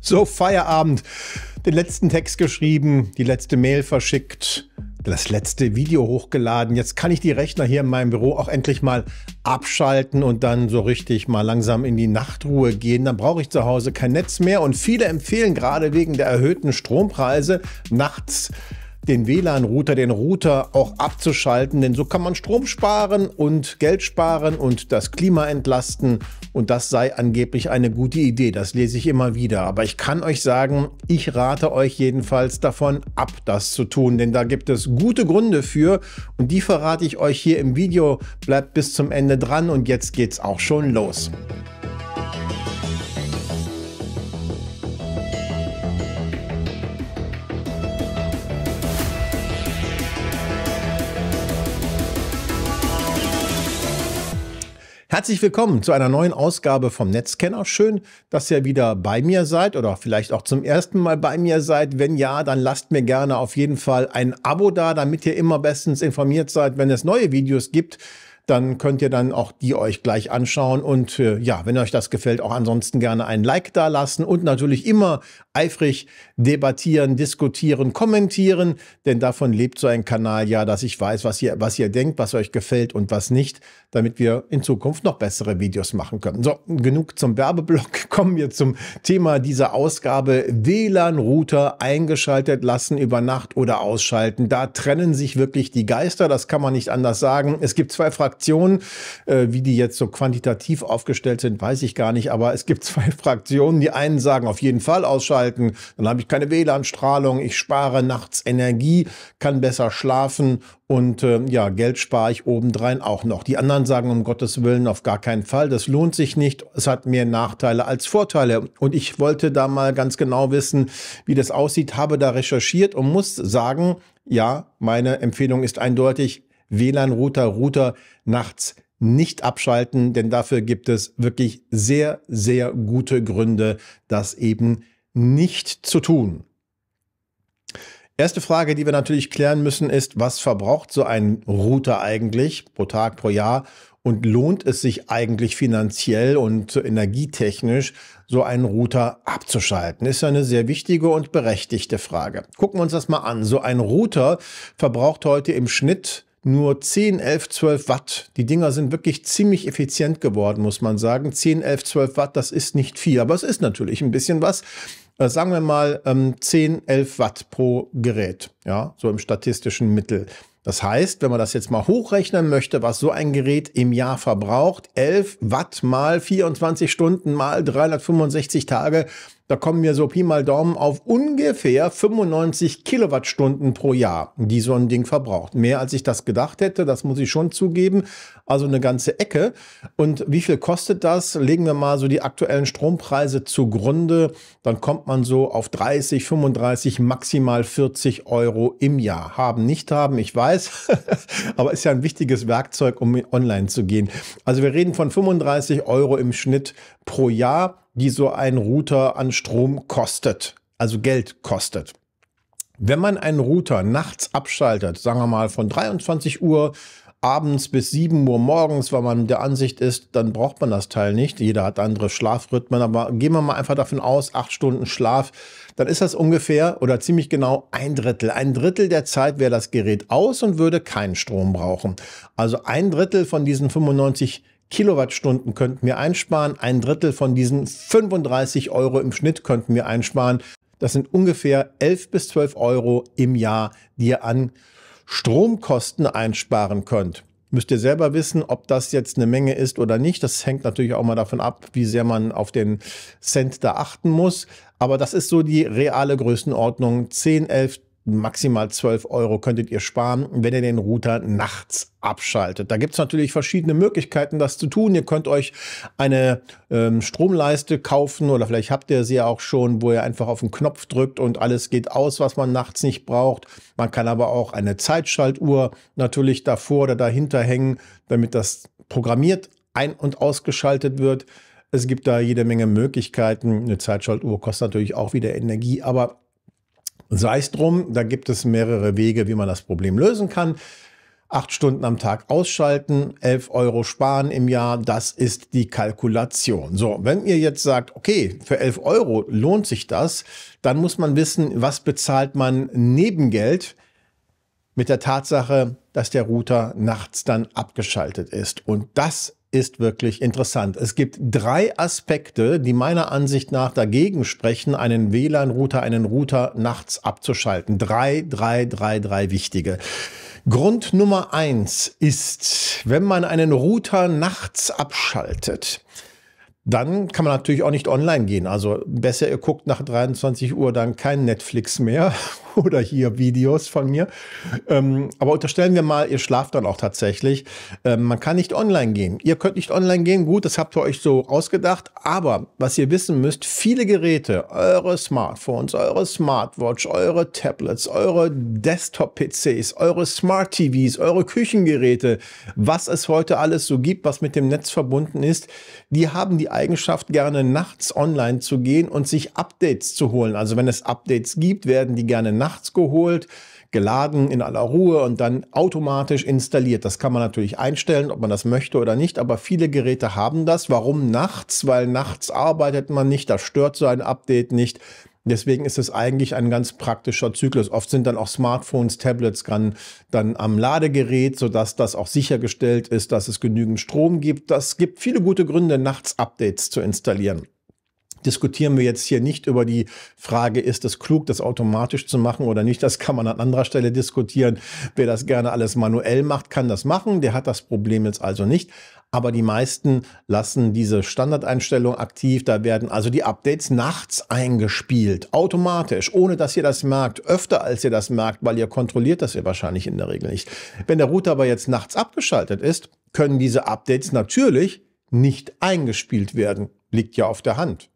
So, Feierabend. Den letzten Text geschrieben, die letzte Mail verschickt, das letzte Video hochgeladen. Jetzt kann ich die Rechner hier in meinem Büro auch endlich mal abschalten und dann so richtig mal langsam in die Nachtruhe gehen. Dann brauche ich zu Hause kein Netz mehr. Und viele empfehlen gerade wegen der erhöhten Strompreise nachts den WLAN-Router, den Router auch abzuschalten, denn so kann man Strom sparen und Geld sparen und das Klima entlasten und das sei angeblich eine gute Idee, das lese ich immer wieder. Aber ich kann euch sagen, ich rate euch jedenfalls davon ab, das zu tun, denn da gibt es gute Gründe für und die verrate ich euch hier im Video. Bleibt bis zum Ende dran und jetzt geht's auch schon los. Herzlich willkommen zu einer neuen Ausgabe vom Netzkenner. Schön, dass ihr wieder bei mir seid oder vielleicht auch zum ersten Mal bei mir seid. Wenn ja, dann lasst mir gerne auf jeden Fall ein Abo da, damit ihr immer bestens informiert seid, wenn es neue Videos gibt dann könnt ihr dann auch die euch gleich anschauen. Und äh, ja, wenn euch das gefällt, auch ansonsten gerne ein Like da lassen und natürlich immer eifrig debattieren, diskutieren, kommentieren, denn davon lebt so ein Kanal ja, dass ich weiß, was ihr, was ihr denkt, was euch gefällt und was nicht, damit wir in Zukunft noch bessere Videos machen können. So, genug zum Werbeblock. Kommen wir zum Thema dieser Ausgabe. WLAN-Router eingeschaltet lassen über Nacht oder ausschalten. Da trennen sich wirklich die Geister, das kann man nicht anders sagen. Es gibt zwei Fraktionen, äh, wie die jetzt so quantitativ aufgestellt sind, weiß ich gar nicht, aber es gibt zwei Fraktionen. Die einen sagen auf jeden Fall ausschalten, abschalten, dann habe ich keine WLAN-Strahlung, ich spare nachts Energie, kann besser schlafen und äh, ja, Geld spare ich obendrein auch noch. Die anderen sagen um Gottes Willen auf gar keinen Fall, das lohnt sich nicht, es hat mehr Nachteile als Vorteile. Und ich wollte da mal ganz genau wissen, wie das aussieht, habe da recherchiert und muss sagen, ja, meine Empfehlung ist eindeutig, WLAN-Router, Router nachts nicht abschalten, denn dafür gibt es wirklich sehr, sehr gute Gründe, das eben nicht zu tun? Erste Frage, die wir natürlich klären müssen, ist, was verbraucht so ein Router eigentlich pro Tag, pro Jahr? Und lohnt es sich eigentlich finanziell und energietechnisch, so einen Router abzuschalten? Ist eine sehr wichtige und berechtigte Frage. Gucken wir uns das mal an. So ein Router verbraucht heute im Schnitt nur 10, 11, 12 Watt. Die Dinger sind wirklich ziemlich effizient geworden, muss man sagen. 10, 11, 12 Watt, das ist nicht viel, aber es ist natürlich ein bisschen was. Äh, sagen wir mal 10, ähm, 11 Watt pro Gerät, ja, so im statistischen Mittel. Das heißt, wenn man das jetzt mal hochrechnen möchte, was so ein Gerät im Jahr verbraucht, 11 Watt mal 24 Stunden mal 365 Tage, da kommen wir so Pi mal Daumen auf ungefähr 95 Kilowattstunden pro Jahr, die so ein Ding verbraucht. Mehr als ich das gedacht hätte, das muss ich schon zugeben. Also eine ganze Ecke. Und wie viel kostet das? Legen wir mal so die aktuellen Strompreise zugrunde. Dann kommt man so auf 30, 35, maximal 40 Euro im Jahr. Haben, nicht haben, ich weiß. Aber ist ja ein wichtiges Werkzeug, um online zu gehen. Also wir reden von 35 Euro im Schnitt pro Jahr die so ein Router an Strom kostet, also Geld kostet. Wenn man einen Router nachts abschaltet, sagen wir mal von 23 Uhr abends bis 7 Uhr morgens, weil man der Ansicht ist, dann braucht man das Teil nicht. Jeder hat andere Schlafrhythmen, aber gehen wir mal einfach davon aus, acht Stunden Schlaf, dann ist das ungefähr oder ziemlich genau ein Drittel. Ein Drittel der Zeit wäre das Gerät aus und würde keinen Strom brauchen. Also ein Drittel von diesen 95 Kilowattstunden könnten wir einsparen. Ein Drittel von diesen 35 Euro im Schnitt könnten wir einsparen. Das sind ungefähr 11 bis 12 Euro im Jahr, die ihr an Stromkosten einsparen könnt. Müsst ihr selber wissen, ob das jetzt eine Menge ist oder nicht. Das hängt natürlich auch mal davon ab, wie sehr man auf den Cent da achten muss. Aber das ist so die reale Größenordnung. 10, 11, maximal 12 Euro könntet ihr sparen, wenn ihr den Router nachts abschaltet. Da gibt es natürlich verschiedene Möglichkeiten, das zu tun. Ihr könnt euch eine ähm, Stromleiste kaufen oder vielleicht habt ihr sie ja auch schon, wo ihr einfach auf den Knopf drückt und alles geht aus, was man nachts nicht braucht. Man kann aber auch eine Zeitschaltuhr natürlich davor oder dahinter hängen, damit das programmiert ein- und ausgeschaltet wird. Es gibt da jede Menge Möglichkeiten. Eine Zeitschaltuhr kostet natürlich auch wieder Energie, aber Sei es drum, da gibt es mehrere Wege, wie man das Problem lösen kann. Acht Stunden am Tag ausschalten, 11 Euro sparen im Jahr, das ist die Kalkulation. So, wenn ihr jetzt sagt, okay, für 11 Euro lohnt sich das, dann muss man wissen, was bezahlt man neben Geld mit der Tatsache, dass der Router nachts dann abgeschaltet ist. Und das ist wirklich interessant. Es gibt drei Aspekte, die meiner Ansicht nach dagegen sprechen, einen WLAN-Router, einen Router nachts abzuschalten. Drei, drei, drei, drei wichtige. Grund Nummer eins ist, wenn man einen Router nachts abschaltet, dann kann man natürlich auch nicht online gehen. Also besser, ihr guckt nach 23 Uhr dann kein Netflix mehr oder hier Videos von mir. Ähm, aber unterstellen wir mal, ihr schlaft dann auch tatsächlich. Ähm, man kann nicht online gehen. Ihr könnt nicht online gehen, gut, das habt ihr euch so ausgedacht. Aber was ihr wissen müsst, viele Geräte, eure Smartphones, eure Smartwatch, eure Tablets, eure Desktop-PCs, eure Smart-TVs, eure Küchengeräte, was es heute alles so gibt, was mit dem Netz verbunden ist, die haben die Eigenschaft, gerne nachts online zu gehen und sich Updates zu holen. Also wenn es Updates gibt, werden die gerne nachts nachts geholt, geladen in aller Ruhe und dann automatisch installiert. Das kann man natürlich einstellen, ob man das möchte oder nicht, aber viele Geräte haben das. Warum nachts? Weil nachts arbeitet man nicht, da stört so ein Update nicht. Deswegen ist es eigentlich ein ganz praktischer Zyklus. Oft sind dann auch Smartphones, Tablets dann, dann am Ladegerät, sodass das auch sichergestellt ist, dass es genügend Strom gibt. Das gibt viele gute Gründe, nachts Updates zu installieren diskutieren wir jetzt hier nicht über die Frage, ist es klug, das automatisch zu machen oder nicht. Das kann man an anderer Stelle diskutieren. Wer das gerne alles manuell macht, kann das machen. Der hat das Problem jetzt also nicht. Aber die meisten lassen diese Standardeinstellung aktiv. Da werden also die Updates nachts eingespielt, automatisch, ohne dass ihr das merkt. Öfter als ihr das merkt, weil ihr kontrolliert das ja wahrscheinlich in der Regel nicht. Wenn der Router aber jetzt nachts abgeschaltet ist, können diese Updates natürlich nicht eingespielt werden. Liegt ja auf der Hand.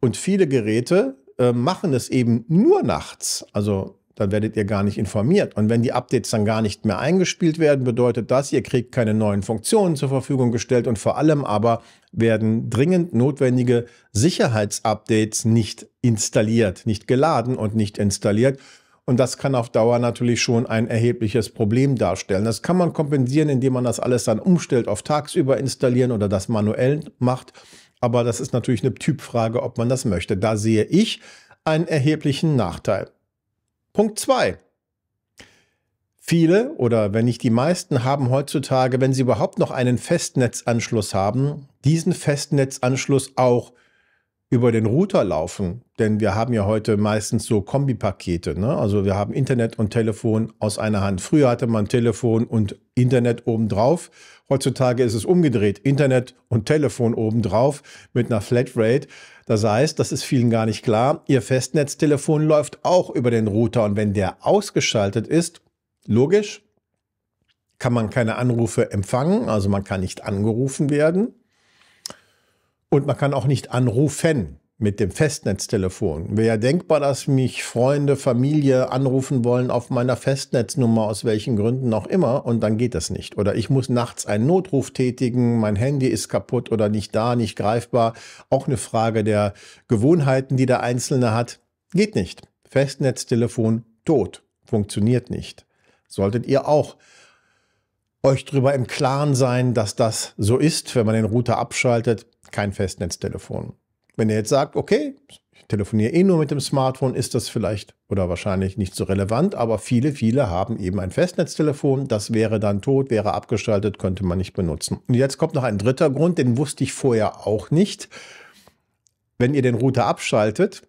Und viele Geräte äh, machen es eben nur nachts. Also dann werdet ihr gar nicht informiert. Und wenn die Updates dann gar nicht mehr eingespielt werden, bedeutet das, ihr kriegt keine neuen Funktionen zur Verfügung gestellt und vor allem aber werden dringend notwendige Sicherheitsupdates nicht installiert, nicht geladen und nicht installiert. Und das kann auf Dauer natürlich schon ein erhebliches Problem darstellen. Das kann man kompensieren, indem man das alles dann umstellt auf tagsüber installieren oder das manuell macht. Aber das ist natürlich eine Typfrage, ob man das möchte. Da sehe ich einen erheblichen Nachteil. Punkt 2. Viele oder wenn nicht die meisten haben heutzutage, wenn sie überhaupt noch einen Festnetzanschluss haben, diesen Festnetzanschluss auch über den Router laufen, denn wir haben ja heute meistens so Kombipakete. Ne? Also wir haben Internet und Telefon aus einer Hand. Früher hatte man Telefon und Internet obendrauf. Heutzutage ist es umgedreht. Internet und Telefon obendrauf mit einer Flatrate. Das heißt, das ist vielen gar nicht klar. Ihr Festnetztelefon läuft auch über den Router und wenn der ausgeschaltet ist, logisch, kann man keine Anrufe empfangen, also man kann nicht angerufen werden. Und man kann auch nicht anrufen mit dem Festnetztelefon. Wäre ja denkbar, dass mich Freunde, Familie anrufen wollen auf meiner Festnetznummer, aus welchen Gründen auch immer, und dann geht das nicht. Oder ich muss nachts einen Notruf tätigen, mein Handy ist kaputt oder nicht da, nicht greifbar. Auch eine Frage der Gewohnheiten, die der Einzelne hat. Geht nicht. Festnetztelefon tot. Funktioniert nicht. Solltet ihr auch euch darüber im Klaren sein, dass das so ist, wenn man den Router abschaltet, kein Festnetztelefon. Wenn ihr jetzt sagt, okay, ich telefoniere eh nur mit dem Smartphone, ist das vielleicht oder wahrscheinlich nicht so relevant, aber viele, viele haben eben ein Festnetztelefon. Das wäre dann tot, wäre abgeschaltet, könnte man nicht benutzen. Und jetzt kommt noch ein dritter Grund, den wusste ich vorher auch nicht. Wenn ihr den Router abschaltet,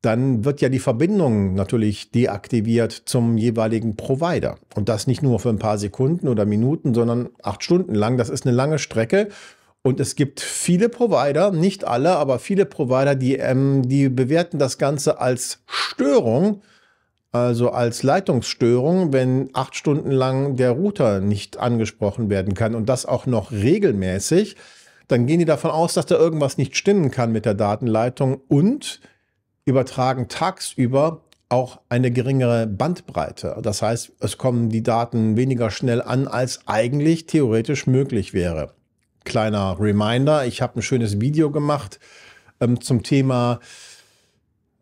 dann wird ja die Verbindung natürlich deaktiviert zum jeweiligen Provider. Und das nicht nur für ein paar Sekunden oder Minuten, sondern acht Stunden lang. Das ist eine lange Strecke. Und es gibt viele Provider, nicht alle, aber viele Provider, die, ähm, die bewerten das Ganze als Störung, also als Leitungsstörung, wenn acht Stunden lang der Router nicht angesprochen werden kann und das auch noch regelmäßig. Dann gehen die davon aus, dass da irgendwas nicht stimmen kann mit der Datenleitung und übertragen tagsüber auch eine geringere Bandbreite. Das heißt, es kommen die Daten weniger schnell an, als eigentlich theoretisch möglich wäre kleiner Reminder. Ich habe ein schönes Video gemacht ähm, zum Thema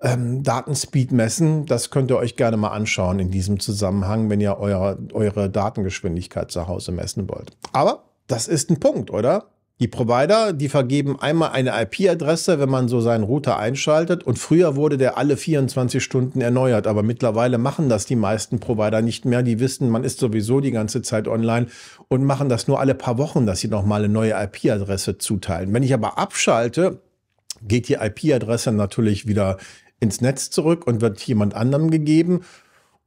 ähm, Datenspeed messen. Das könnt ihr euch gerne mal anschauen in diesem Zusammenhang, wenn ihr eure, eure Datengeschwindigkeit zu Hause messen wollt. Aber das ist ein Punkt, oder? Die Provider, die vergeben einmal eine IP-Adresse, wenn man so seinen Router einschaltet. Und früher wurde der alle 24 Stunden erneuert. Aber mittlerweile machen das die meisten Provider nicht mehr. Die wissen, man ist sowieso die ganze Zeit online und machen das nur alle paar Wochen, dass sie nochmal eine neue IP-Adresse zuteilen. Wenn ich aber abschalte, geht die IP-Adresse natürlich wieder ins Netz zurück und wird jemand anderem gegeben.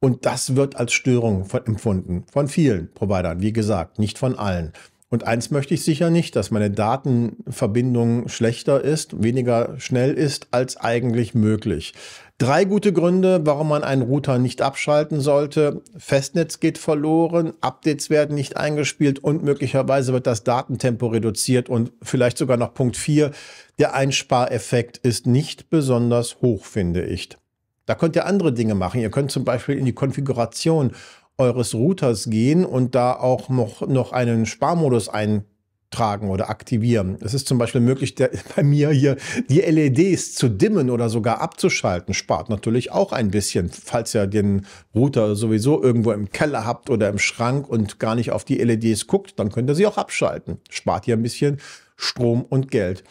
Und das wird als Störung empfunden. Von vielen Providern, wie gesagt, nicht von allen. Und eins möchte ich sicher nicht, dass meine Datenverbindung schlechter ist, weniger schnell ist als eigentlich möglich. Drei gute Gründe, warum man einen Router nicht abschalten sollte. Festnetz geht verloren, Updates werden nicht eingespielt und möglicherweise wird das Datentempo reduziert und vielleicht sogar noch Punkt 4. Der Einspareffekt ist nicht besonders hoch, finde ich. Da könnt ihr andere Dinge machen. Ihr könnt zum Beispiel in die Konfiguration eures Routers gehen und da auch noch, noch einen Sparmodus ein tragen oder aktivieren. Es ist zum Beispiel möglich, der, bei mir hier die LEDs zu dimmen oder sogar abzuschalten. Spart natürlich auch ein bisschen, falls ihr den Router sowieso irgendwo im Keller habt oder im Schrank und gar nicht auf die LEDs guckt, dann könnt ihr sie auch abschalten. Spart ihr ein bisschen Strom und Geld.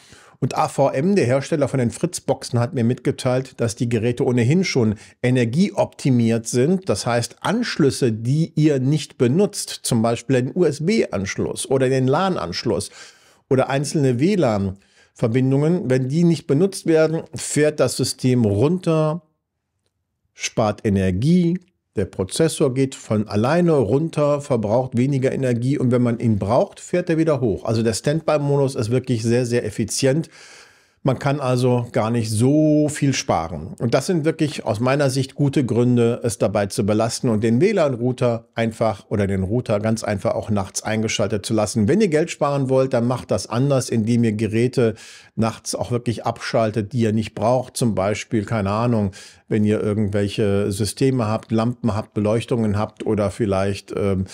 Und AVM, der Hersteller von den Fritzboxen, hat mir mitgeteilt, dass die Geräte ohnehin schon energieoptimiert sind. Das heißt, Anschlüsse, die ihr nicht benutzt, zum Beispiel den USB-Anschluss oder den LAN-Anschluss oder einzelne WLAN-Verbindungen, wenn die nicht benutzt werden, fährt das System runter, spart Energie, der Prozessor geht von alleine runter, verbraucht weniger Energie und wenn man ihn braucht, fährt er wieder hoch. Also der Standby-Modus ist wirklich sehr, sehr effizient. Man kann also gar nicht so viel sparen. Und das sind wirklich aus meiner Sicht gute Gründe, es dabei zu belasten und den WLAN-Router einfach oder den Router ganz einfach auch nachts eingeschaltet zu lassen. Wenn ihr Geld sparen wollt, dann macht das anders, indem ihr Geräte nachts auch wirklich abschaltet, die ihr nicht braucht. Zum Beispiel, keine Ahnung, wenn ihr irgendwelche Systeme habt, Lampen habt, Beleuchtungen habt oder vielleicht ähm,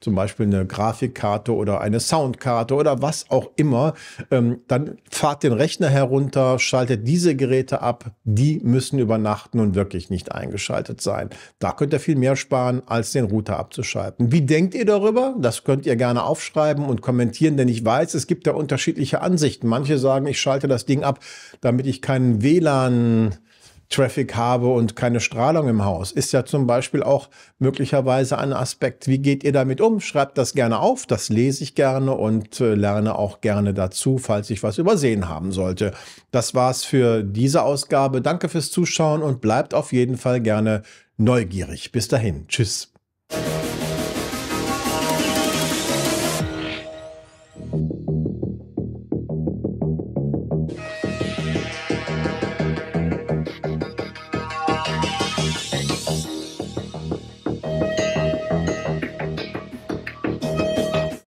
zum Beispiel eine Grafikkarte oder eine Soundkarte oder was auch immer, ähm, dann fahrt den Rechner herunter, schaltet diese Geräte ab. Die müssen über Nacht nun wirklich nicht eingeschaltet sein. Da könnt ihr viel mehr sparen, als den Router abzuschalten. Wie denkt ihr darüber? Das könnt ihr gerne aufschreiben und kommentieren, denn ich weiß, es gibt da unterschiedliche Ansichten. Manche sagen, ich schalte das Ding ab, damit ich keinen WLAN Traffic habe und keine Strahlung im Haus, ist ja zum Beispiel auch möglicherweise ein Aspekt. Wie geht ihr damit um? Schreibt das gerne auf, das lese ich gerne und äh, lerne auch gerne dazu, falls ich was übersehen haben sollte. Das war's für diese Ausgabe. Danke fürs Zuschauen und bleibt auf jeden Fall gerne neugierig. Bis dahin, tschüss.